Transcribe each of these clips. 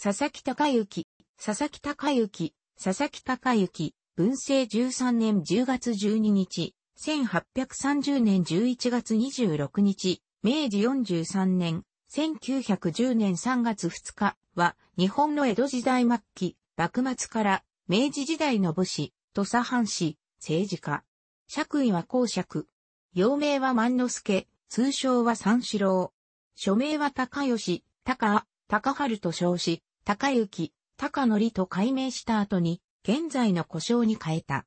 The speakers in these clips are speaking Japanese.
佐々木隆之、佐々木隆之、佐々木隆之、文政13年10月12日、1830年11月26日、明治43年、1910年3月2日は、日本の江戸時代末期、幕末から明治時代の武士、土佐藩士、政治家。爵位は公爵。幼名は万之助、通称は三四郎。署名は高吉、高、高春と称し、高幸、高則と改名した後に、現在の故障に変えた。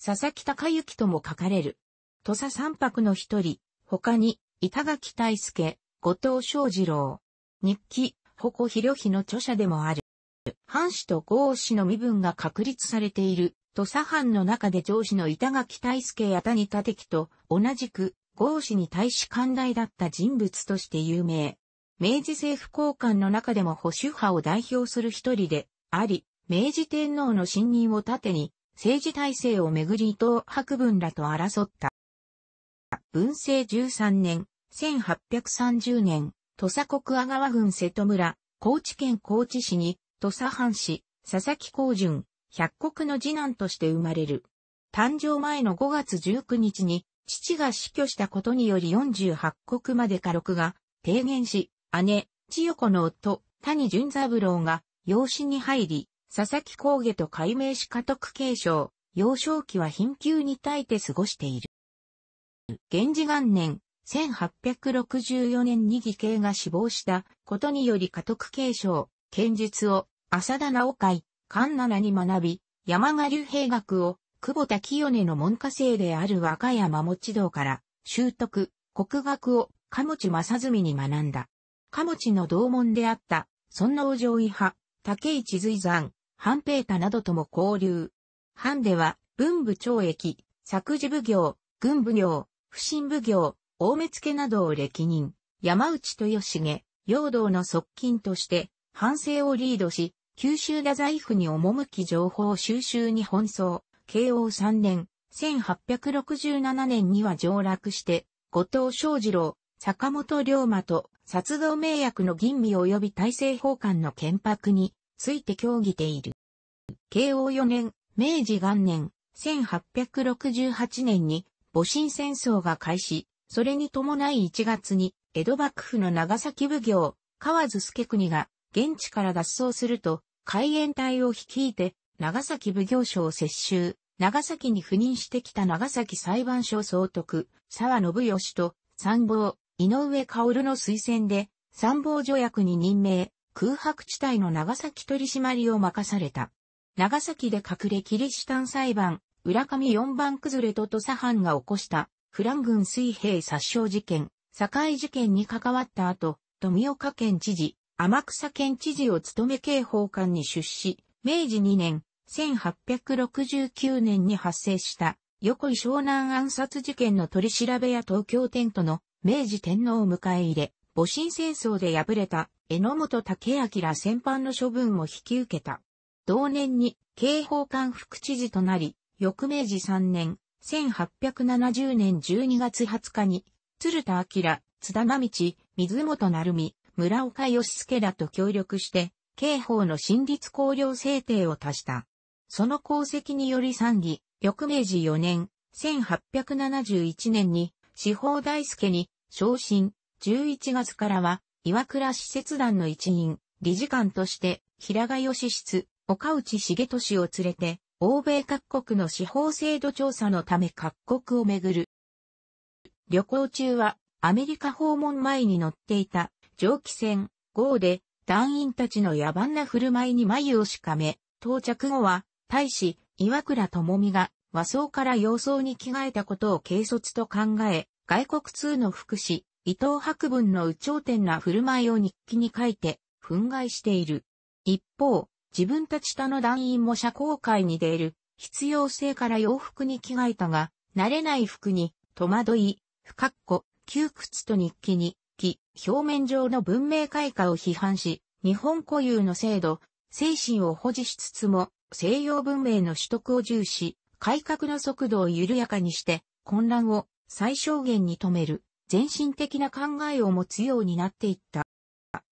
佐々木高幸とも書かれる。土佐三泊の一人、他に、板垣大介、後藤翔二郎、日記、鉾博日の著者でもある。藩士と豪士の身分が確立されている、土佐藩の中で上司の板垣大介や谷立樹と同じく、豪士に対し寛大だった人物として有名。明治政府高官の中でも保守派を代表する一人であり、明治天皇の信任を盾に、政治体制をめぐり伊藤博文らと争った。文政13年、1830年、土佐国阿川郡瀬戸村、高知県高知市に、土佐藩士、佐々木光淳、百国の次男として生まれる。誕生前の5月19日に、父が死去したことにより48国まで家禄が低減し、姉、千代子の夫、谷淳三郎が、養子に入り、佐々木工家と改名し家督継承、幼少期は貧窮に耐えて過ごしている。源氏元年、1864年に義兄が死亡したことにより家督継承、剣術を浅田直会、神奈に学び、山賀流兵学を久保田清音の門下生である和歌山持道から習得、国学を鴨持正澄に学んだ。貨持の同門であった、尊王上位派、竹市随山、半平太などとも交流。藩では、文部長役、作事奉行、軍奉行、不審奉行、大目付などを歴任、山内豊重、陽道の側近として、藩政をリードし、九州太宰府に赴き情報収集に奔走、慶応3年、1867年には上落して、後藤昌二郎、坂本龍馬と殺道名役の吟味及び大政奉還の建白について協議ている。慶応4年、明治元年、1868年に戊辰戦争が開始、それに伴い1月に江戸幕府の長崎奉行、河津助国が現地から脱走すると、海援隊を率いて長崎奉行所を接収、長崎に赴任してきた長崎裁判所総督、沢信義と参謀、井上薫の推薦で、参謀助役に任命、空白地帯の長崎取締りを任された。長崎で隠れキリシタン裁判、浦上四番崩れと土佐藩が起こしたフラン軍水兵殺傷事件、堺事件に関わった後、富岡県知事、天草県知事を務め刑法官に出資、明治2年、1869年に発生した、横井湘南暗殺事件の取り調べや東京テントの明治天皇を迎え入れ、戊辰戦争で敗れた江本武明先般の処分も引き受けた。同年に刑法官副知事となり、翌明治3年、1870年12月20日に、鶴田明、津田真道、水本成美、村岡義介らと協力して、刑法の新立公領制定を足した。その功績により参議、翌明治4年、1871年に、司法大輔に昇進、11月からは、岩倉使節団の一員、理事官として、平賀義室、岡内重俊を連れて、欧米各国の司法制度調査のため各国をめぐる。旅行中は、アメリカ訪問前に乗っていた、蒸気船、号で、団員たちの野蛮な振る舞いに眉をしかめ、到着後は、大使、岩倉智美が、和装から洋装に着替えたことを軽率と考え、外国通の福祉、伊藤博文の有頂天な振る舞いを日記に書いて、憤慨している。一方、自分たち他の団員も社交界に出る、必要性から洋服に着替えたが、慣れない服に、戸惑い、不格好、窮屈と日記に、記、表面上の文明開化を批判し、日本固有の制度、精神を保持しつつも、西洋文明の取得を重視、改革の速度を緩やかにして、混乱を最小限に止める、全身的な考えを持つようになっていった。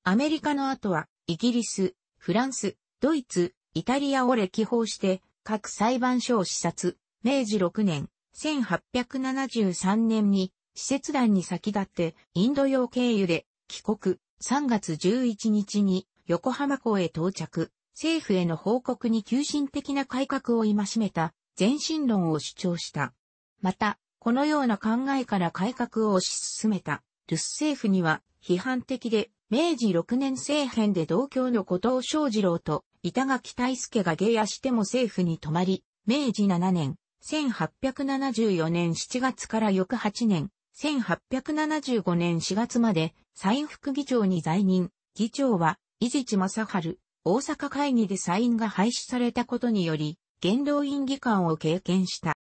アメリカの後は、イギリス、フランス、ドイツ、イタリアを歴訪して、各裁判所を視察、明治6年、1873年に、施設団に先立って、インド洋経由で、帰国、3月11日に、横浜港へ到着、政府への報告に急進的な改革を戒めた、前進論を主張した。また、このような考えから改革を推し進めた、ルス政府には批判的で、明治6年政変で同郷の後藤正二郎と板垣大助が下野しても政府に泊まり、明治7年、1874年7月から翌8年、1875年4月まで、ン副議長に在任、議長は、伊地正春、大阪会議でイ院が廃止されたことにより、元老院議官を経験した。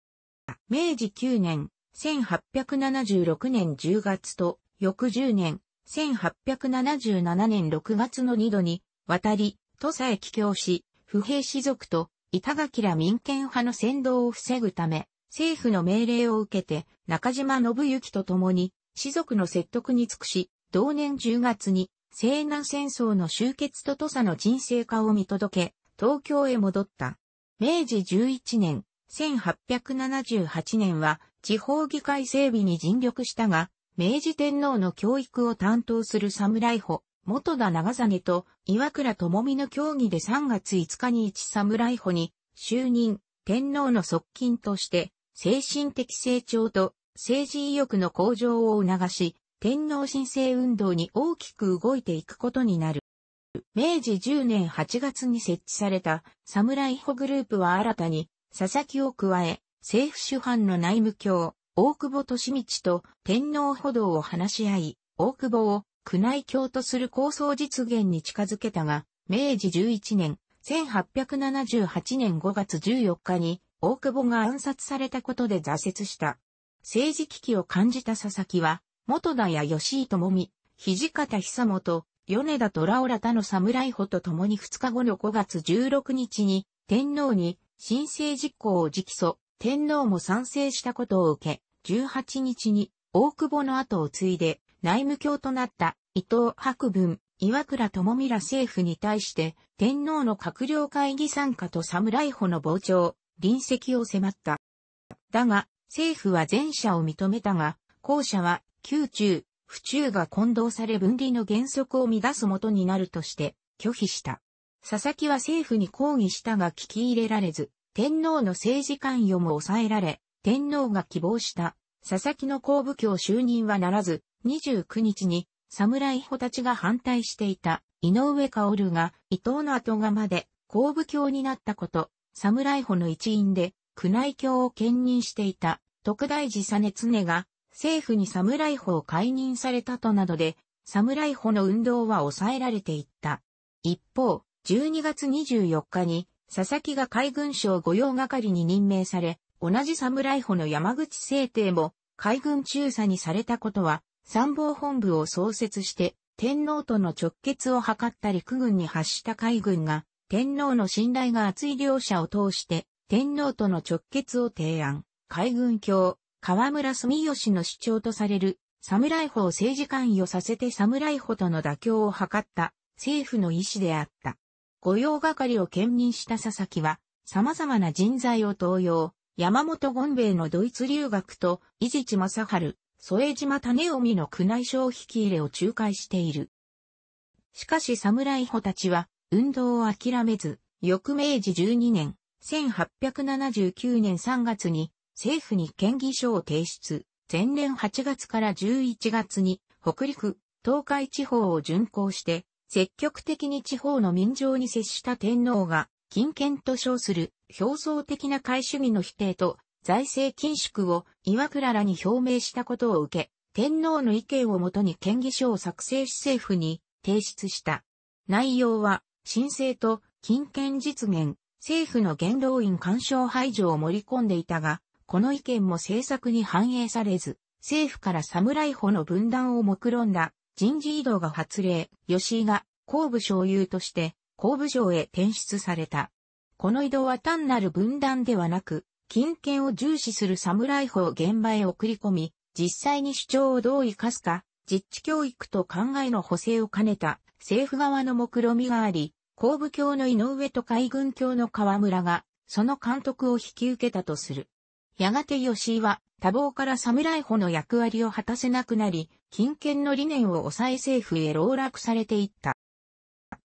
明治9年、1876年10月と、翌10年、1877年6月の2度に、渡り、土佐へ帰郷し、不平士族と、板垣ら民権派の先導を防ぐため、政府の命令を受けて、中島信之と共に、士族の説得に尽くし、同年10月に、西南戦争の終結と土佐の人生化を見届け、東京へ戻った。明治11年、1878年は、地方議会整備に尽力したが、明治天皇の教育を担当する侍補、元田長実と岩倉智美の協議で3月5日に一侍補に就任、天皇の側近として精神的成長と政治意欲の向上を促し、天皇申請運動に大きく動いていくことになる。明治10年8月に設置された侍補グループは新たに佐々木を加え、政府主犯の内務卿、大久保利道と天皇歩道を話し合い、大久保を宮内卿とする構想実現に近づけたが、明治11年、1878年5月14日に、大久保が暗殺されたことで挫折した。政治危機を感じた佐々木は、元田や吉井智み、土方久本、米田虎浦他の侍補と共に2日後の5月16日に、天皇に、新政実行を直訴、天皇も賛成したことを受け、18日に大久保の後を継いで内務卿となった伊藤博文、岩倉智美ら政府に対して天皇の閣僚会議参加と侍補の傍聴、臨席を迫った。だが、政府は前者を認めたが、後者は宮中、府中が混同され分離の原則を乱すもとになるとして拒否した。佐々木は政府に抗議したが聞き入れられず、天皇の政治関与も抑えられ、天皇が希望した佐々木の公部教就任はならず、29日に侍補たちが反対していた井上薫が伊藤の後釜で公部教になったこと、侍補の一員で宮内教を兼任していた特大寺実常が政府に侍法を解任されたとなどで、侍法の運動は抑えられていった。一方、12月24日に佐々木が海軍省御用係に任命され、同じ侍補の山口聖帝も海軍中佐にされたことは、参謀本部を創設して、天皇との直結を図った陸軍に発した海軍が、天皇の信頼が厚い両者を通して、天皇との直結を提案。海軍卿、河村住吉の主張とされる、侍法を政治関与させて侍補との妥協を図った、政府の意思であった。御用係を兼任した佐々木は、様々な人材を登用、山本権兵衛のドイツ留学と、伊地知正春、添島種臣の宮内省引き入れを仲介している。しかし侍穂たちは、運動を諦めず、翌明治12年、1879年3月に、政府に建議書を提出。前年8月から11月に、北陸、東海地方を巡行して、積極的に地方の民情に接した天皇が、金権と称する表層的な会主義の否定と財政緊縮を岩倉らに表明したことを受け、天皇の意見をもとに県議書を作成し政府に提出した。内容は、申請と金権実現、政府の元老院干渉排除を盛り込んでいたが、この意見も政策に反映されず、政府から侍補の分断を目論んだ人事異動が発令、吉井が後部省有として後部省へ転出された。この移動は単なる分断ではなく、金権を重視する侍法を現場へ送り込み、実際に主張をどう生かすか、実地教育と考えの補正を兼ねた政府側の目論みがあり、工部教の井上と海軍教の河村が、その監督を引き受けたとする。やがて吉井は、多忙から侍補の役割を果たせなくなり、金券の理念を抑え政府へ籠絡されていった。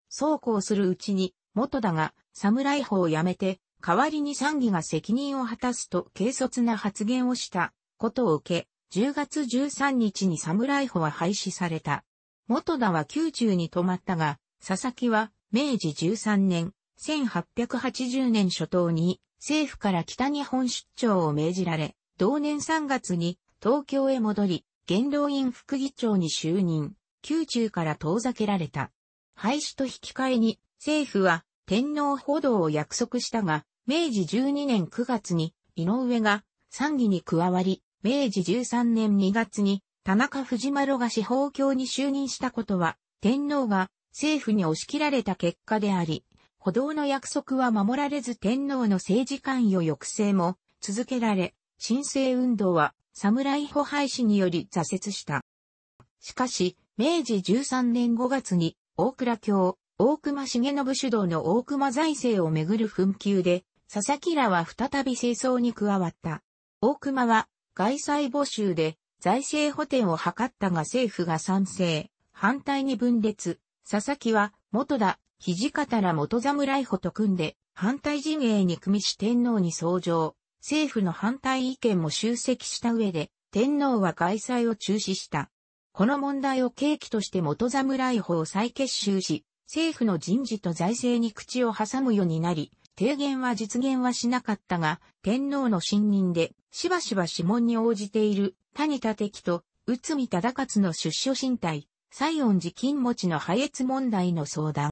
そうこうするうちに、元田が、侍補を辞めて、代わりに参議が責任を果たすと軽率な発言をしたことを受け、10月13日に侍補は廃止された。元田は宮中に泊まったが、佐々木は明治13年、1880年初頭に政府から北日本出張を命じられ、同年3月に東京へ戻り、元老院副議長に就任、宮中から遠ざけられた。廃止と引き換えに、政府は天皇報道を約束したが、明治12年9月に井上が参議に加わり、明治13年2月に田中藤丸が司法教に就任したことは、天皇が政府に押し切られた結果であり、歩道の約束は守られず天皇の政治関与抑制も続けられ、新生運動は侍歩廃止により挫折した。しかし、明治13年5月に大倉京、大隈重信主導の大隈財政をめぐる紛糾で、佐々木らは再び清掃に加わった。大隈は外債募集で財政補填を図ったが政府が賛成、反対に分裂。佐々木は元田、土方ら元侍補と組んで反対陣営に組み四天王に相乗、政府の反対意見も集積した上で、天皇は開催を中止した。この問題を契機として元侍法を再結集し、政府の人事と財政に口を挟むようになり、提言は実現はしなかったが、天皇の信任で、しばしば指紋に応じている、谷田敵と、内見忠勝の出所身体、西恩寺金持ちの破裂問題の相談。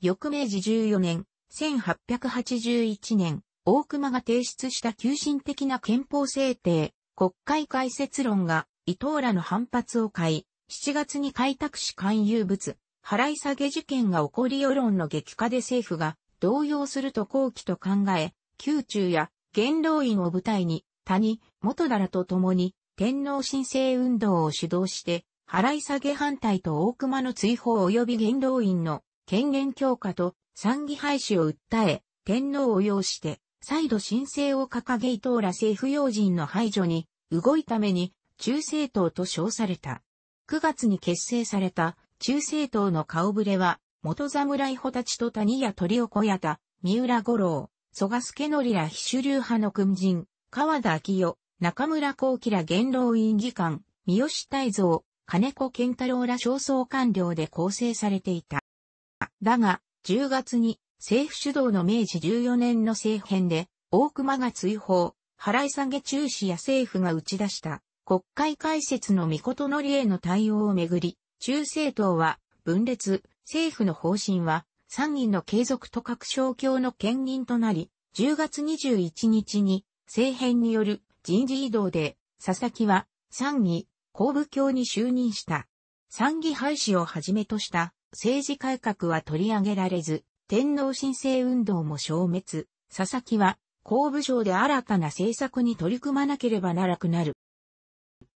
翌明治14年、1881年、大熊が提出した急進的な憲法制定、国会解説論が伊藤らの反発を買い、7月に開拓し勧誘物、払い下げ事件が起こり世論の激化で政府が動揺すると後期と考え、宮中や元老院を舞台に谷、元柄らと共に天皇申請運動を主導して、払い下げ反対と大熊の追放及び元老院の権限強化と参議廃止を訴え、天皇を要して、再度申請を掲げ伊藤ら政府要人の排除に動いために中政党と称された。9月に結成された中政党の顔ぶれは元侍穂たちと谷谷鳥を小屋田、三浦五郎、蘇我助則ら非主流派の軍人、川田昭代、中村幸喜ら元老院議官、三好大蔵、金子健太郎ら焦燥官僚で構成されていた。だが、10月に政府主導の明治14年の政変で、大熊が追放、払い下げ中止や政府が打ち出した国会開設の御事のりへの対応をめぐり、中政党は分裂、政府の方針は参議院の継続と各省協の兼任となり、10月21日に政変による人事異動で、佐々木は参議、公部協に就任した。参議廃止をはじめとした政治改革は取り上げられず、天皇新政運動も消滅、佐々木は、公部省で新たな政策に取り組まなければならくなる。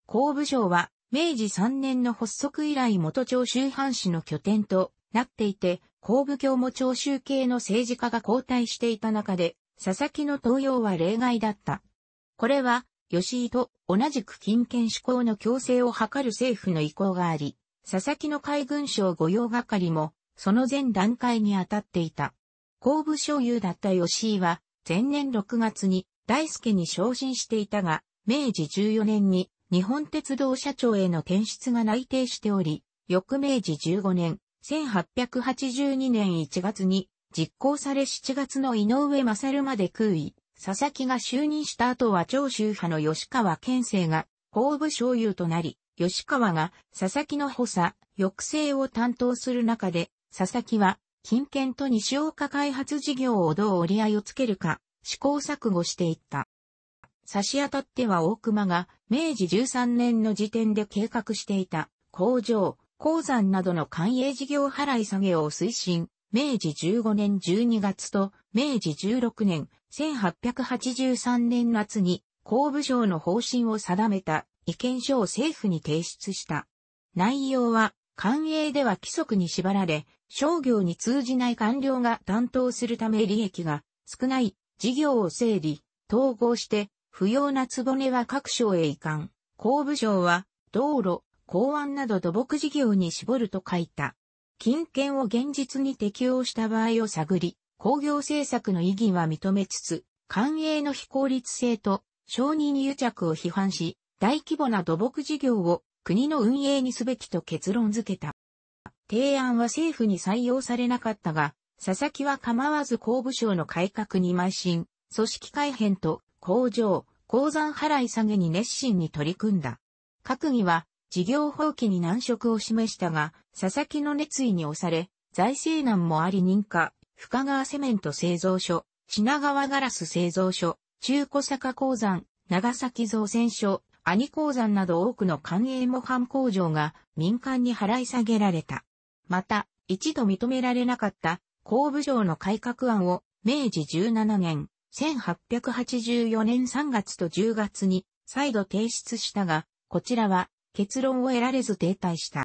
公部省は、明治3年の発足以来元長州藩士の拠点となっていて、公部教も長州系の政治家が交代していた中で、佐々木の登用は例外だった。これは、吉井と同じく金券志向の強制を図る政府の意向があり、佐々木の海軍省御用係もその前段階に当たっていた。後部所有だった吉井は、前年6月に大輔に昇進していたが、明治14年に日本鉄道社長への転出が内定しており、翌明治15年、1882年1月に実行され7月の井上勝まで空位、佐々木が就任した後は長州派の吉川県政が後部所有となり、吉川が佐々木の補佐、抑制を担当する中で佐々木は、金券と西岡開発事業をどう折り合いをつけるか、試行錯誤していった。差し当たっては大熊が、明治13年の時点で計画していた、工場、鉱山などの官営事業払い下げを推進、明治15年12月と、明治16年、1883年夏に、工部省の方針を定めた意見書を政府に提出した。内容は、官営では規則に縛られ、商業に通じない官僚が担当するため利益が少ない事業を整理、統合して、不要な局は各省へ移管、工部省は道路、港湾など土木事業に絞ると書いた。金券を現実に適用した場合を探り、工業政策の意義は認めつつ、官営の非効率性と承認癒着を批判し、大規模な土木事業を国の運営にすべきと結論付けた。提案は政府に採用されなかったが、佐々木は構わず工部省の改革に邁進、組織改変と工場、鉱山払い下げに熱心に取り組んだ。閣議は事業放棄に難色を示したが、佐々木の熱意に押され、財政難もあり認可、深川セメント製造所、品川ガラス製造所、中古坂鉱山、長崎造船所、兄鉱山など多くの官営模範工場が民間に払い下げられた。また、一度認められなかった工部省の改革案を明治17年、1884年3月と10月に再度提出したが、こちらは結論を得られず停滞した。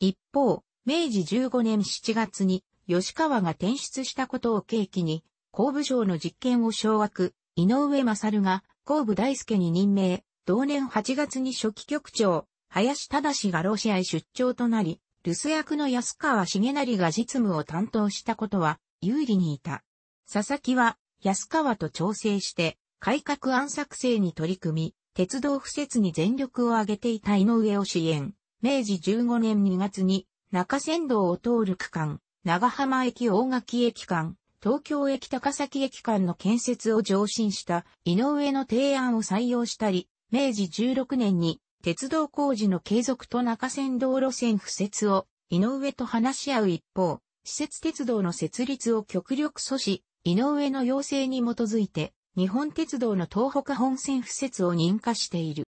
一方、明治15年7月に吉川が転出したことを契機に、工部省の実権を掌握、井上勝が工部大輔に任命、同年8月に初期局長、林忠がロシアへ出張となり、留守役の安川重成が実務を担当したことは有利にいた。佐々木は安川と調整して改革案作成に取り組み、鉄道敷設に全力を挙げていた井上を支援。明治15年2月に中山道を通る区間、長浜駅大垣駅間、東京駅高崎駅間の建設を上申した井上の提案を採用したり、明治16年に鉄道工事の継続と中山道路線付設を井上と話し合う一方、施設鉄道の設立を極力阻止、井上の要請に基づいて日本鉄道の東北本線付設を認可している。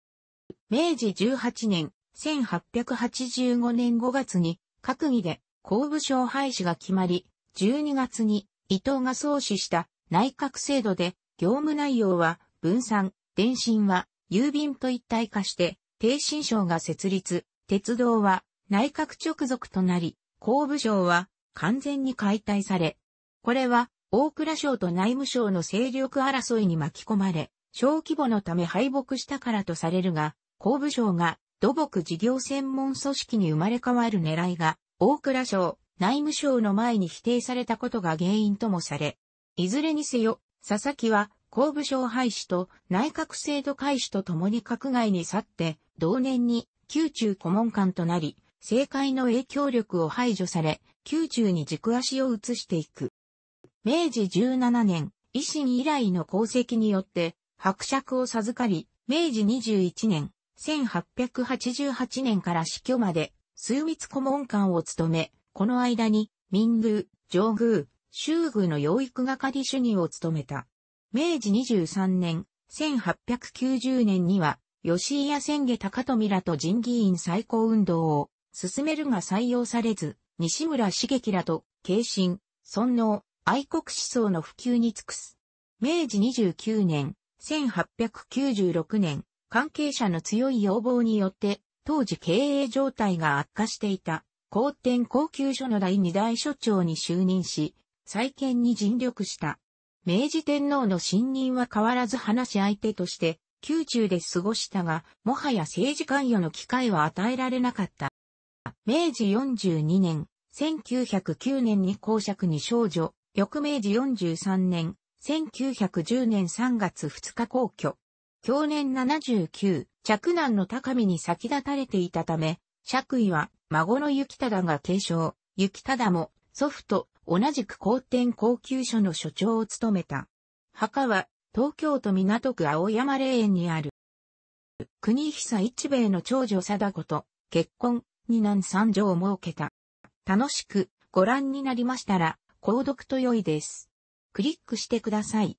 明治18年、1885年5月に閣議で公務省廃止が決まり、12月に伊藤が創始した内閣制度で業務内容は分散、電信は郵便と一体化して、低新省が設立、鉄道は内閣直属となり、工部省は完全に解体され、これは大蔵省と内務省の勢力争いに巻き込まれ、小規模のため敗北したからとされるが、工部省が土木事業専門組織に生まれ変わる狙いが、大蔵省、内務省の前に否定されたことが原因ともされ、いずれにせよ、佐々木は公部省廃止と内閣制度開始とともに閣外に去って、同年に宮中顧問官となり、政界の影響力を排除され、宮中に軸足を移していく。明治17年、維新以来の功績によって、伯爵を授かり、明治21年、1888年から死去まで、枢密顧問官を務め、この間に、民宮、上宮、州宮の養育係主任を務めた。明治23年、1890年には、吉井や千家高富らと人議員再興運動を進めるが採用されず、西村茂樹らと、慶信、尊能、愛国思想の普及に尽くす。明治29年、1896年、関係者の強い要望によって、当時経営状態が悪化していた、高天高級所の第二代所長に就任し、再建に尽力した。明治天皇の信任は変わらず話し相手として、宮中で過ごしたが、もはや政治関与の機会は与えられなかった。明治42年、1909年に公爵に少女、翌明治43年、1910年3月2日皇居。去年79、嫡男の高見に先立たれていたため、爵位は孫の雪忠が継承、雪忠も祖父と同じく皇天高級所の所長を務めた。墓は、東京都港区青山霊園にある。国久一兵衛の長女貞子と結婚、二男三女を設けた。楽しくご覧になりましたら、購読と良いです。クリックしてください。